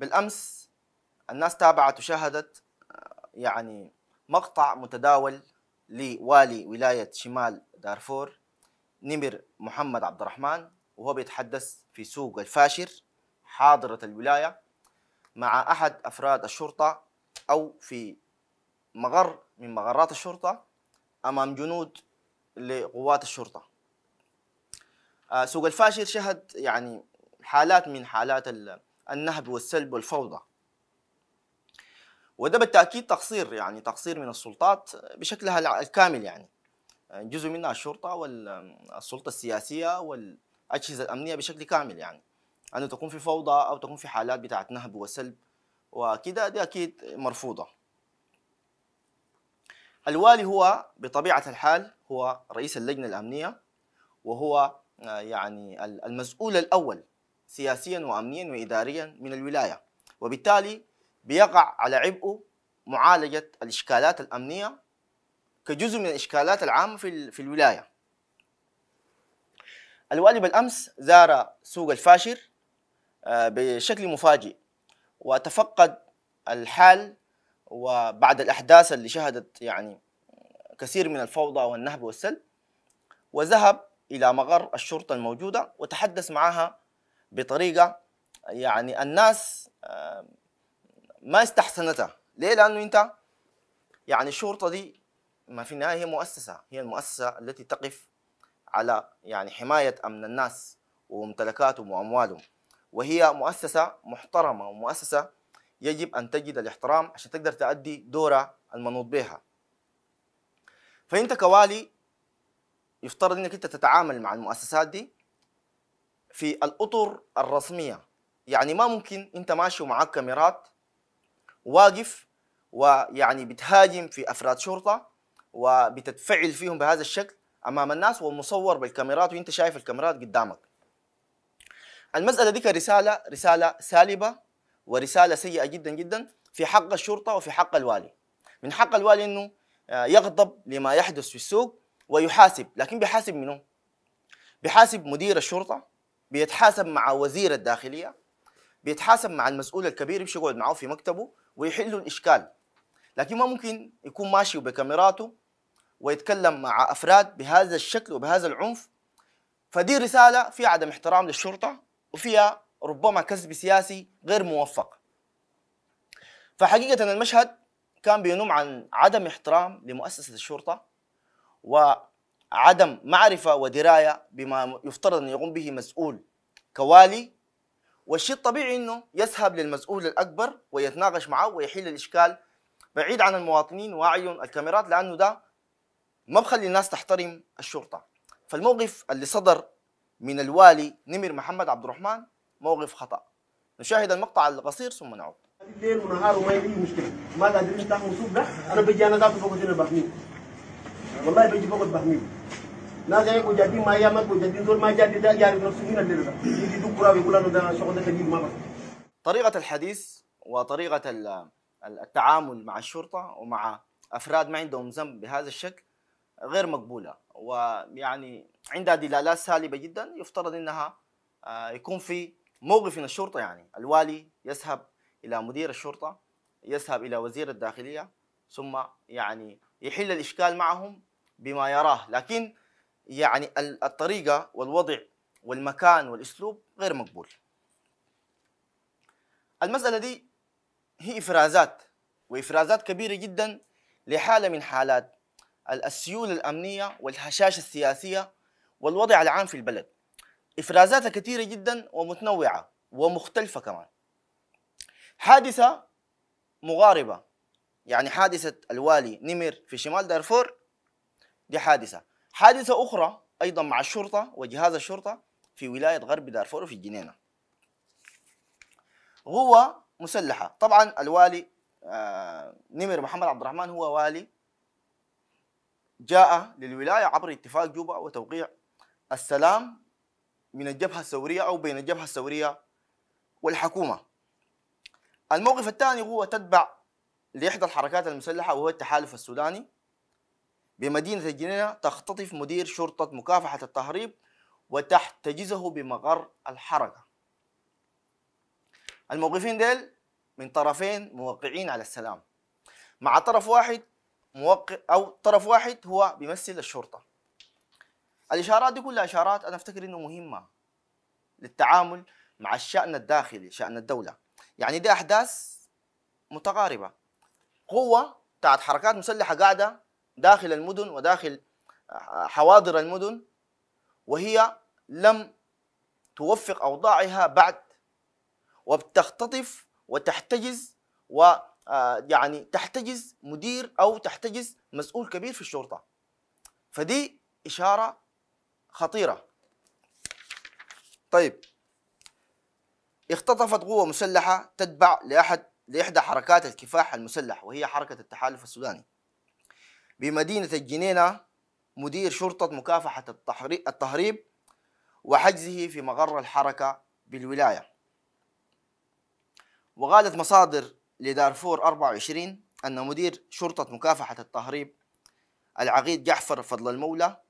بالامس الناس تابعت وشاهدت آه، يعني مقطع متداول لوالي ولايه شمال دارفور نمر محمد عبد الرحمن وهو بيتحدث في سوق الفاشر حاضرة الولاية مع أحد أفراد الشرطة أو في مغر من مغرات الشرطة أمام جنود لقوات الشرطة آه، سوق الفاشر شهد يعني حالات من حالات النهب والسلب والفوضى وده بالتأكيد تقصير يعني تقصير من السلطات بشكلها الكامل يعني جزء منها الشرطة والسلطة السياسية والأجهزة الأمنية بشكل كامل يعني أنه تكون في فوضى أو تكون في حالات بتاعت نهب وسلب وكده دي أكيد مرفوضة الوالي هو بطبيعة الحال هو رئيس اللجنة الأمنية وهو يعني المسؤول الأول سياسيا وأمنيا وإداريا من الولاية وبالتالي بيقع على عبئه معالجة الإشكالات الأمنية كجزء من الإشكالات العامة في, في الولاية الوالي بالأمس زار سوق الفاشر آه، بشكل مفاجئ وتفقد الحال وبعد الأحداث اللي شهدت يعني كثير من الفوضى والنهب والسلب وذهب إلى مقر الشرطة الموجودة وتحدث معها بطريقه يعني الناس آه، ما استحسنتها ليه لانه انت يعني الشرطه دي ما في النهايه هي مؤسسه هي المؤسسه التي تقف على يعني حمايه امن الناس وممتلكاتهم واموالهم وهي مؤسسه محترمه ومؤسسه يجب ان تجد الاحترام عشان تقدر تؤدي دورها المنوط بها فانت كوالي يفترض انك انت تتعامل مع المؤسسات دي في الاطر الرسميه يعني ما ممكن انت ماشي ومعاك كاميرات واقف ويعني بتهاجم في افراد شرطه وبتتفعل فيهم بهذا الشكل امام الناس ومصور بالكاميرات وانت شايف الكاميرات قدامك المساله دي كرساله رساله سالبه ورساله سيئه جدا جدا في حق الشرطه وفي حق الوالي من حق الوالي انه آه، يغضب لما يحدث في السوق ويحاسب لكن بيحاسب منه بيحاسب مدير الشرطه بيتحاسب مع وزير الداخليه بيتحاسب مع المسؤول الكبير يمشي يقعد معاه في مكتبه ويحلوا الاشكال لكن ما ممكن يكون ماشي بكاميراته ويتكلم مع افراد بهذا الشكل وبهذا العنف فدي رساله فيها عدم احترام للشرطه وفيها ربما كسب سياسي غير موفق فحقيقه المشهد كان بينم عن عدم احترام لمؤسسه الشرطه و عدم معرفة ودراية بما يفترض أن يقوم به مسؤول كوالي والشيء الطبيعي أنه يذهب للمسؤول الأكبر ويتناقش معه ويحل الإشكال بعيد عن المواطنين واعين الكاميرات لأنه ده ما بخلي الناس تحترم الشرطة فالموقف اللي صدر من الوالي نمر محمد عبد الرحمن موقف خطأ نشاهد المقطع القصير ثم نعود الليل ونهار وما إيه عندي مشكله ما قادرين تحموا السوق ده انا بجي انا ذاته فوق هنا بحميه والله بيجي فوق البحميم ناس يقول جادين ما يامك وجادين دول ما جادين دا يا نفسه هنا اللي يجي يجي دكرة ويقول أنا ده شغل ده ما بس طريقة الحديث وطريقة التعامل مع الشرطة ومع أفراد ما عندهم ذنب بهذا الشكل غير مقبولة ويعني عندها دلالات سالبة جدا يفترض أنها آه، يكون في موقف من الشرطة يعني الوالي يذهب إلى مدير الشرطة يذهب إلى وزير الداخلية ثم يعني يحل الإشكال معهم بما يراه لكن يعني الطريقة والوضع والمكان والأسلوب غير مقبول المسألة دي هي إفرازات وإفرازات كبيرة جدا لحالة من حالات السيولة الأمنية والهشاشة السياسية والوضع العام في البلد إفرازاتها كثيرة جدا ومتنوعة ومختلفة كمان حادثة مغاربة يعني حادثة الوالي نمر في شمال دارفور دي حادثه حادثه اخرى ايضا مع الشرطه وجهاز الشرطه في ولايه غرب دارفور في الجنينه قوه مسلحه طبعا الوالي آه نمر محمد عبد الرحمن هو والي جاء للولايه عبر اتفاق جوبا وتوقيع السلام من الجبهه الثوريه او بين الجبهه الثوريه والحكومه الموقف الثاني هو تتبع لإحدى الحركات المسلحة وهو التحالف السوداني بمدينة الجنينة تختطف مدير شرطة مكافحة التهريب وتحتجزه بمقر الحركة الموقفين ديل من طرفين موقعين على السلام مع طرف واحد موقع أو طرف واحد هو بيمثل الشرطة الإشارات دي كلها إشارات أنا أفتكر إنه مهمة للتعامل مع الشأن الداخلي شأن الدولة يعني دي أحداث متقاربة قوة بتاعت حركات مسلحة قاعدة داخل المدن وداخل حواضر المدن وهي لم توفق أوضاعها بعد وبتختطف وتحتجز و آه، يعني تحتجز مدير أو تحتجز مسؤول كبير في الشرطة فدي إشارة خطيرة طيب اختطفت قوة مسلحة تتبع لأحد لإحدى حركات الكفاح المسلح وهي حركة التحالف السوداني بمدينة الجنينة مدير شرطة مكافحة التهريب وحجزه في مقر الحركة بالولاية وقالت مصادر لدارفور 24 أن مدير شرطة مكافحة التهريب العقيد جعفر فضل المولى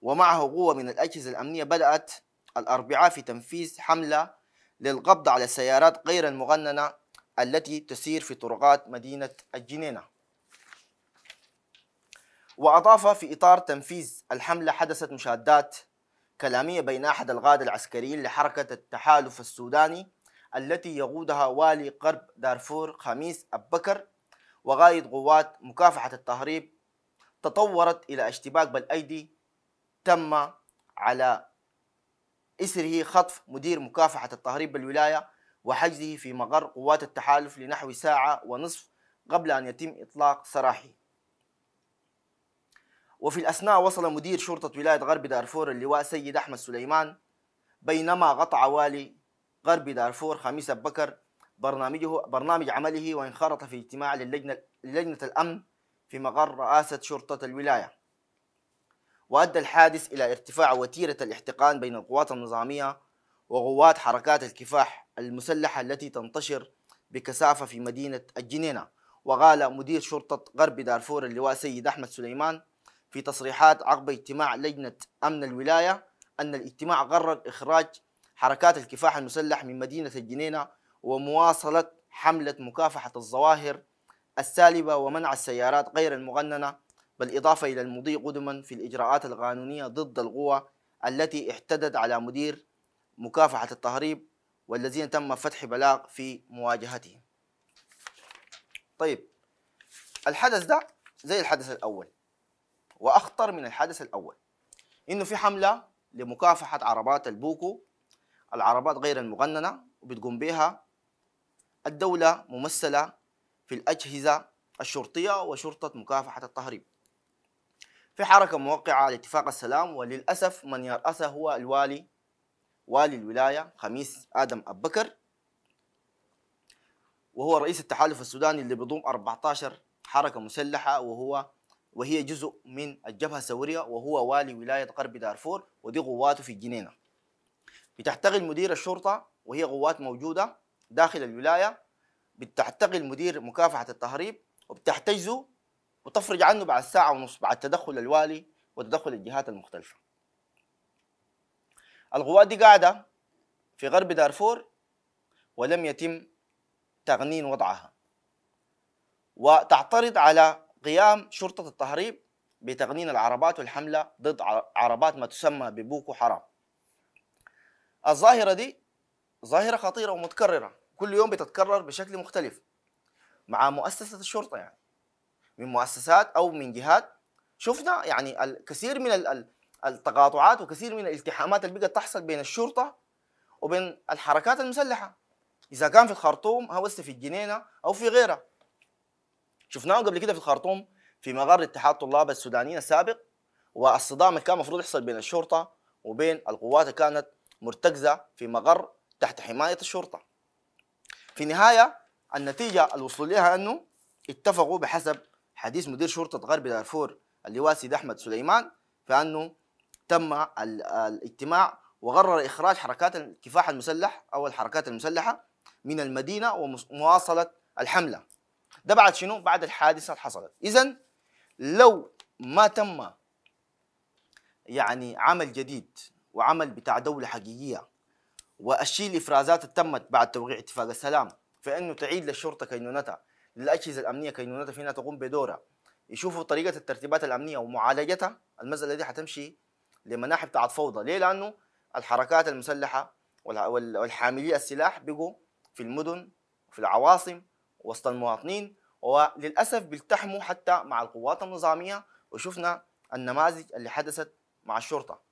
ومعه قوة من الأجهزة الأمنية بدأت الأربعاء في تنفيذ حملة للقبض على السيارات غير المغننة التي تسير في طرقات مدينة الجنينة وأضاف في إطار تنفيذ الحملة حدثت مشادات كلامية بين أحد الغادة العسكريين لحركة التحالف السوداني التي يقودها والي قرب دارفور خميس أبكر وغاية قوات مكافحة التهريب تطورت إلى اشتباك بالأيدي تم على إسره خطف مدير مكافحة التهريب بالولاية وحجزه في مقر قوات التحالف لنحو ساعة ونصف قبل أن يتم إطلاق سراحه وفي الأثناء وصل مدير شرطة ولاية غرب دارفور اللواء سيد أحمد سليمان بينما قطع والي غرب دارفور خميس بكر برنامجه برنامج عمله وانخرط في اجتماع للجنة, للجنة الأمن في مقر رئاسة شرطة الولاية وأدى الحادث إلى ارتفاع وتيرة الاحتقان بين القوات النظامية وقوات حركات الكفاح المسلحة التي تنتشر بكثافة في مدينة الجنينة وقال مدير شرطة غرب دارفور اللواء سيد أحمد سليمان في تصريحات عقب اجتماع لجنة أمن الولاية أن الاجتماع قرر إخراج حركات الكفاح المسلح من مدينة الجنينة ومواصلة حملة مكافحة الظواهر السالبة ومنع السيارات غير المغننة بالإضافة إلى المضي قدما في الإجراءات القانونية ضد القوى التي احتدت على مدير مكافحة التهريب والذين تم فتح بلاغ في مواجهتهم طيب الحدث ده زي الحدث الأول وأخطر من الحدث الأول إنه في حملة لمكافحة عربات البوكو العربات غير المغننة وبتقوم بها الدولة ممثلة في الأجهزة الشرطية وشرطة مكافحة التهريب في حركة موقعة لاتفاق السلام وللأسف من يرأسها هو الوالي والي الولاية خميس آدم أبو بكر وهو رئيس التحالف السوداني اللي بيضم 14 حركة مسلحة وهو وهي جزء من الجبهة الثورية وهو والي ولاية غرب دارفور ودي قواته في الجنينة بتحتقل مدير الشرطة وهي قوات موجودة داخل الولاية بتحتقل مدير مكافحة التهريب وبتحتجزه وتفرج عنه بعد ساعة ونص بعد تدخل الوالي وتدخل الجهات المختلفة القوات دي قاعدة في غرب دارفور ولم يتم تغنين وضعها وتعترض على قيام شرطة التهريب بتقنين العربات والحملة ضد عربات ما تسمى ببوكو حرام الظاهرة دي ظاهرة خطيرة ومتكررة كل يوم بتتكرر بشكل مختلف مع مؤسسة الشرطة يعني من مؤسسات أو من جهات شفنا يعني الكثير من التقاطعات وكثير من الالتحامات اللي بقت تحصل بين الشرطة وبين الحركات المسلحة إذا كان في الخرطوم أو في الجنينة أو في غيرها شفناهم قبل كده في الخرطوم في مغار اتحاد طلاب السودانيين السابق والصدام اللي كان المفروض يحصل بين الشرطه وبين القوات اللي كانت مرتكزه في مغر تحت حمايه الشرطه. في النهايه النتيجه اللي وصلوا لها انه اتفقوا بحسب حديث مدير شرطه غرب دارفور اللواء سيد احمد سليمان فانه تم الاجتماع وقرر اخراج حركات الكفاح المسلح او الحركات المسلحه من المدينه ومواصله الحمله ده بعد شنو بعد الحادثه اللي حصلت اذا لو ما تم يعني عمل جديد وعمل بتاع دوله حقيقيه والشيء الافرازات اللي تمت بعد توقيع اتفاق السلام فانه تعيد للشرطه كينونتها للاجهزه الامنيه كينونتها فينا تقوم بدورها يشوفوا طريقه الترتيبات الامنيه ومعالجتها المساله دي حتمشي لمناحي بتاعت فوضى ليه لانه الحركات المسلحه والحاملي السلاح بقوا في المدن وفي العواصم وسط المواطنين وللأسف بيلتحموا حتى مع القوات النظامية وشفنا النماذج اللي حدثت مع الشرطة